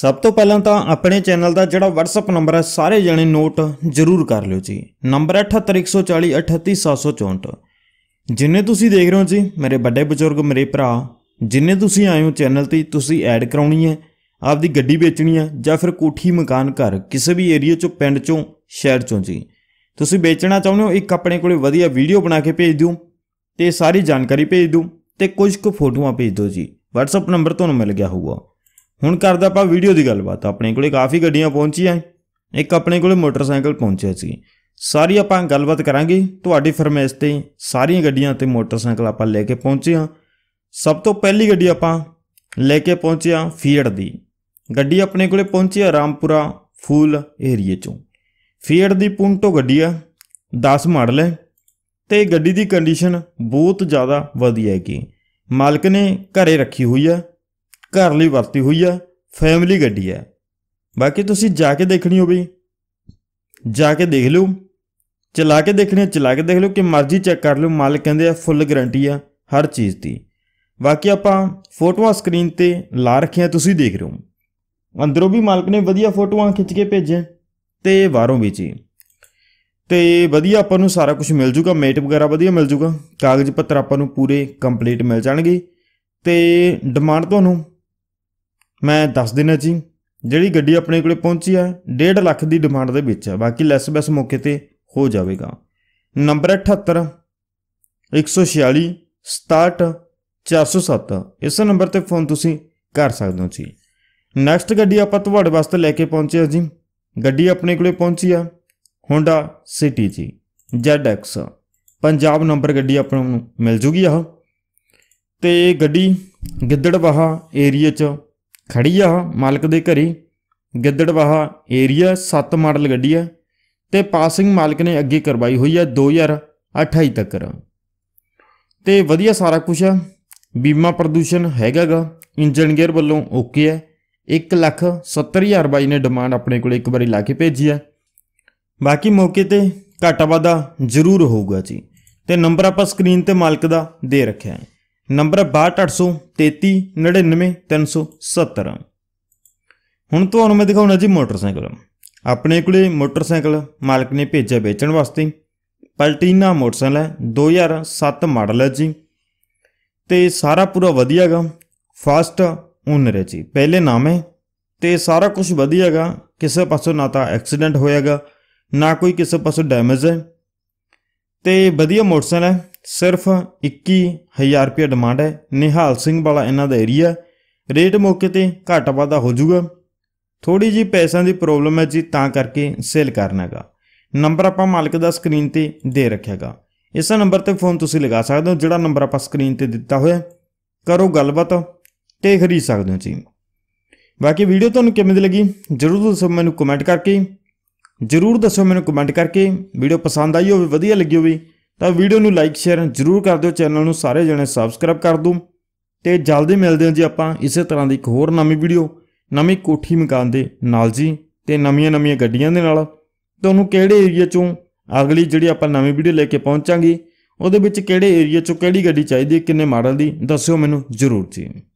ਸਭ ਤੋਂ ਪਹਿਲਾਂ ਤਾਂ ਆਪਣੇ ਚੈਨਲ ਦਾ ਜਿਹੜਾ WhatsApp ਨੰਬਰ ਹੈ ਸਾਰੇ ਜਣੇ ਨੋਟ ਜ਼ਰੂਰ ਕਰ ਲਿਓ ਜੀ ਨੰਬਰ 7814048764 ਜਿੰਨੇ ਤੁਸੀਂ ਦੇਖ ਰਹੇ ਹੋ ਜੀ ਮੇਰੇ ਵੱਡੇ ਬਜ਼ੁਰਗ ਮੇਰੇ ਭਰਾ ਜਿੰਨੇ ਤੁਸੀਂ ਆਏ ਹੋ ਚੈਨਲ ਤੇ ਤੁਸੀਂ ਐਡ ਕਰਾਉਣੀ ਹੈ ਆਪਦੀ ਗੱਡੀ ਵੇਚਣੀ ਹੈ ਜਾਂ ਫਿਰ ਕੋਠੀ ਮਕਾਨ ਘਰ ਕਿਸੇ ਵੀ ਏਰੀਆ ਚੋਂ ਪਿੰਡ ਚੋਂ ਸ਼ਹਿਰ ਚੋਂ ਜੀ ਤੁਸੀਂ ਵੇਚਣਾ ਚਾਹੁੰਦੇ ਹੋ ਇੱਕ ਆਪਣੇ ਕੋਲੇ ਵਧੀਆ ਵੀਡੀਓ ਬਣਾ ਕੇ ਭੇਜ ਦਿਓ ਤੇ ਸਾਰੀ ਜਾਣਕਾਰੀ ਭੇਜ ਦਿਓ ਤੇ ਕੁਝ ਕੁ ਫੋਟੋਆਂ ਭੇਜ ਦਿਓ ਜੀ WhatsApp ਨੰਬਰ ਤੁਹਾਨੂੰ ਮਿਲ ਗਿਆ ਹੋਊਗਾ ਹੁਣ ਕਰਦਾ ਆਪਾਂ ਵੀਡੀਓ ਦੀ ਗੱਲਬਾਤ ਆਪਣੇ ਕੋਲੇ ਕਾਫੀ ਗੱਡੀਆਂ ਪਹੁੰਚੀਆਂ ਇੱਕ ਆਪਣੇ ਕੋਲੇ ਮੋਟਰਸਾਈਕਲ ਪਹੁੰਚਿਆ ਸੀ ਸਾਰੀ ਆਪਾਂ ਗੱਲਬਾਤ ਕਰਾਂਗੇ ਤੁਹਾਡੀ ਫਰਮਾਇਸ਼ ਤੇ ਸਾਰੀਆਂ ਗੱਡੀਆਂ ਤੇ ਮੋਟਰਸਾਈਕਲ ਆਪਾਂ ਲੈ ਕੇ ਪਹੁੰਚੇ ਹਾਂ ਸਭ ਤੋਂ ਪਹਿਲੀ ਗੱਡੀ ਆਪਾਂ ਲੈ ਕੇ ਪਹੁੰਚੇ ਹਾਂ ਦੀ ਗੱਡੀ ਆਪਣੇ ਕੋਲੇ ਪਹੁੰਚੀ ਹੈ ਰਾਮਪੁਰਾ ਫੂਲ ਏਰੀਏ ਚੋਂ ਫੀਅਰ ਦੀ ਪੁੰਟੋ ਗੱਡੀ ਆ 10 ਮਾਡਲ ਹੈ ਤੇ ਗੱਡੀ ਦੀ ਕੰਡੀਸ਼ਨ ਬਹੁਤ ਜ਼ਿਆਦਾ ਵਧੀਆ ਹੈਗੀ ਮਾਲਕ ਨੇ ਘਰੇ ਰੱਖੀ ਹੋਈ ਆ ਘਰ ਲਈ ਵਰਤੀ ਹੋਈ ਆ ਫੈਮਿਲੀ ਗੱਡੀ ਆ ਬਾਕੀ ਤੁਸੀਂ ਜਾ ਕੇ ਦੇਖਣੀ ਹੋਵੇ ਜਾ ਕੇ ਦੇਖ ਲਓ ਚਲਾ ਕੇ ਦੇਖਣੀ ਚਲਾ ਕੇ ਦੇਖ ਲਓ ਕਿ ਮਰਜ਼ੀ ਚੈੱਕ ਕਰ ਲਓ ਮਾਲਕ ਕਹਿੰਦੇ ਆ ਫੁੱਲ ਗਾਰੰਟੀ ਆ ਹਰ ਚੀਜ਼ ਦੀ ਬਾਕੀ ਆਪਾਂ ਫੋਟੋਆਂ ਸਕਰੀਨ ਤੇ ਲਾ ਰੱਖੀਆਂ ਤੁਸੀਂ ਦੇਖ ਰਹੇ ਹੋ ਅੰਦਰੋਂ ਵੀ ਮਾਲਕ ਨੇ ਵਧੀਆ ਫੋਟੋਆਂ ਖਿੱਚ ਕੇ ਭੇਜੇ ਤੇ ਬਾਹਰੋਂ ਵੀ ਜੀ ਤੇ ਵਧੀਆ ਆਪਾਂ ਨੂੰ ਸਾਰਾ ਕੁਝ ਮਿਲ ਜੂਗਾ ਮੇਟ ਵਗੈਰਾ ਵਧੀਆ ਮਿਲ ਜੂਗਾ ਕਾਗਜ਼ ਪੱਤਰ ਆਪਾਂ ਨੂੰ ਪੂਰੇ ਕੰਪਲੀਟ ਮਿਲ ਜਾਣਗੇ ਤੇ ਡਿਮਾਂਡ ਤੁਹਾਨੂੰ ਮੈਂ ਦੱਸ ਦਿੰਨਾ ਜੀ ਜਿਹੜੀ ਗੱਡੀ ਆਪਣੇ ਕੋਲੇ ਪਹੁੰਚੀ ਆ 1.5 ਲੱਖ ਦੀ ਡਿਮਾਂਡ ਦੇ ਵਿੱਚ ਆ ਬਾਕੀ ਲੈਸ ਬੈਸ ਮੌਕੇ ਤੇ ਹੋ ਜਾਵੇਗਾ ਨੰਬਰ 78 146 67 407 ਇਸ ਨੰਬਰ ਤੇ ਫੋਨ ਤੁਸੀਂ ਕਰ ਸਕਦੇ ਹੋ ਜੀ ਨੈਕਸਟ ਗੱਡੀ ਆਪਾਂ ਤੁਹਾਡੇ ਵਾਸਤੇ ਲੈ ਕੇ ਪਹੁੰਚੇ ਆ ਜੀ ਗੱਡੀ ਆਪਣੇ ਕੋਲੇ ਪਹੁੰਚੀ ਆ Honda City ਜੀ ZX ਪੰਜਾਬ ਨੰਬਰ ਗੱਡੀ ਆਪਾਂ ਨੂੰ ਮਿਲ ਜੂਗੀ ਆਹ ਤੇ ਗੱਡੀ ਗਿੱਦੜਬਾਹਾ ਏਰੀਆ 'ਚ ਖੜੀ ਆ ਮਾਲਕ ਦੇ ਘਰੇ ਗਿੱਦੜਵਾਹਾ ਏਰੀਆ 7 ਮਾਡਲ ਗੱਡੀ ਆ ਤੇ ਪਾਸਿੰਗ ਮਾਲਕ ਨੇ ਅੱਗੇ ਕਰਵਾਈ ਹੋਈ ਆ 2028 ਤੱਕ ਤੇ ਵਧੀਆ ਸਾਰਾ ਕੁਝ ਆ ਬੀਮਾ ਪ੍ਰਦੂਸ਼ਣ ਹੈਗਾਗਾ ਇੰਜਨ ਗੇਅਰ ਵੱਲੋਂ ਓਕੇ ਆ 1 ਲੱਖ 70000 ਬਾਈ ਨੇ ਡਿਮਾਂਡ ਆਪਣੇ ਕੋਲ ਇੱਕ ਵਾਰੀ ਲਾ ਕੇ ਭੇਜੀ ਆ ਬਾਕੀ ਮੌਕੇ ਤੇ ਘਟਾਵਾਦਾ ਜ਼ਰੂਰ ਹੋਊਗਾ ਜੀ ਤੇ ਨੰਬਰ ਆਪਾਂ ਸਕਰੀਨ ਤੇ ਮਾਲਕ ਦਾ ਦੇ ਰੱਖਿਆ ਹੈ ਨੰਬਰ 6283399370 ਹੁਣ ਤੁਹਾਨੂੰ ਮੈਂ ਦਿਖਾਉਣਾ ਜੀ ਮੋਟਰਸਾਈਕਲ ਆਪਣੇ ਕੋਲੇ ਮੋਟਰਸਾਈਕਲ ਮਾਲਕ ਨੇ ਭੇਜਿਆ ਵੇਚਣ ਵਾਸਤੇ ਪਲਟੀਨਾ ਮੋਟਰਸਾਈਕਲ ਹੈ 2007 ਮਾਡਲ ਹੈ ਜੀ ਤੇ ਸਾਰਾ ਪੂਰਾ ਵਧੀਆਗਾ ਫਾਸਟ ਓਨਰ ਹੈ ਜੀ ਪਹਿਲੇ ਨਾਮ ਹੈ ਤੇ ਸਾਰਾ ਕੁਝ ਵਧੀਆਗਾ ਕਿਸੇ ਪਾਸੋਂ ਨਾ ਤਾਂ ਐਕਸੀਡੈਂਟ ਹੋਇਆਗਾ ਨਾ ਕੋਈ ਕਿਸੇ ਪਾਸੋਂ ਡੈਮੇਜ ਹੈ ਤੇ ਵਧੀਆ ਮੋਟਰਸਾਈਕਲ ਹੈ ਸਿਰਫ 21000 ਰੁਪਏ ਡਿਮਾਂਡ ਹੈ ਨਿਹਾਲ ਸਿੰਘ ਵਾਲਾ ਇਹਨਾਂ ਦਾ ਏਰੀਆ ਰੇਟ ਮੌਕੇ ਤੇ ਘਾਟਾ ਵਾਧਾ ਹੋ ਜਾਊਗਾ ਥੋੜੀ ਜੀ ਪੈਸਿਆਂ ਦੀ ਪ੍ਰੋਬਲਮ ਹੈ ਜੀ ਤਾਂ ਕਰਕੇ ਸੇਲ ਕਰਨਾਗਾ ਨੰਬਰ ਆਪਾਂ ਮਾਲਕ ਦਾ ਸਕਰੀਨ ਤੇ ਦੇ ਰੱਖਿਆਗਾ ਇਸ ਨੰਬਰ ਤੇ ਫੋਨ ਤੁਸੀਂ ਲਗਾ ਸਕਦੇ ਹੋ ਜਿਹੜਾ ਨੰਬਰ ਆਪਾਂ ਸਕਰੀਨ ਤੇ ਦਿੱਤਾ ਹੋਇਆ ਕਰੋ ਗੱਲਬਾਤ ਤੇ ਖਰੀਦ ਸਕਦੇ ਹੋ ਜੀ ਬਾਕੀ ਵੀਡੀਓ ਤੁਹਾਨੂੰ ਕਿਵੇਂ ਦੀ ਲੱਗੀ ਜਰੂਰ ਦੱਸੋ ਮੈਨੂੰ ਕਮੈਂਟ ਕਰਕੇ ਜਰੂਰ ਦੱਸੋ ਮੈਨੂੰ ਕਮੈਂਟ ਕਰਕੇ ਵੀਡੀਓ ਪਸੰਦ ਆਈ ਹੋਵੇ ਵਧੀਆ ਲੱਗੀ ਹੋਵੇ ਤਾਂ ਵੀਡੀਓ ਨੂੰ ਲਾਈਕ ਸ਼ੇਅਰ ਜ਼ਰੂਰ ਕਰ ਦਿਓ ਚੈਨਲ ਨੂੰ ਸਾਰੇ ਜਣੇ ਸਬਸਕ੍ਰਾਈਬ ਕਰ ਦਿਓ ਤੇ ਜਲਦੀ ਮਿਲਦੇ ਹਾਂ ਜੀ ਆਪਾਂ ਇਸੇ ਤਰ੍ਹਾਂ ਦੀ ਇੱਕ ਹੋਰ ਨਵੀਂ ਵੀਡੀਓ ਨਵੀਂ ਕੋਠੀ ਮਕਾਨ ਦੇ ਨਾਲ ਜੀ ਤੇ ਨਵੀਆਂ-ਨਵੀਆਂ ਗੱਡੀਆਂ ਦੇ ਨਾਲ ਤੁਹਾਨੂੰ ਕਿਹੜੇ ਏਰੀਆ ਚੋਂ ਅਗਲੀ ਜਿਹੜੀ ਆਪਾਂ ਨਵੀਂ ਵੀਡੀਓ ਲੈ ਕੇ ਪਹੁੰਚਾਂਗੇ ਉਹਦੇ ਵਿੱਚ ਕਿਹੜੇ ਏਰੀਆ ਚੋਂ ਕਿਹੜੀ ਗੱਡੀ ਚਾਹੀਦੀ ਹੈ ਕਿੰਨੇ ਮਾਡਲ ਦੀ ਦੱਸਿਓ ਮੈਨੂੰ ਜ਼ਰੂਰ ਜੀ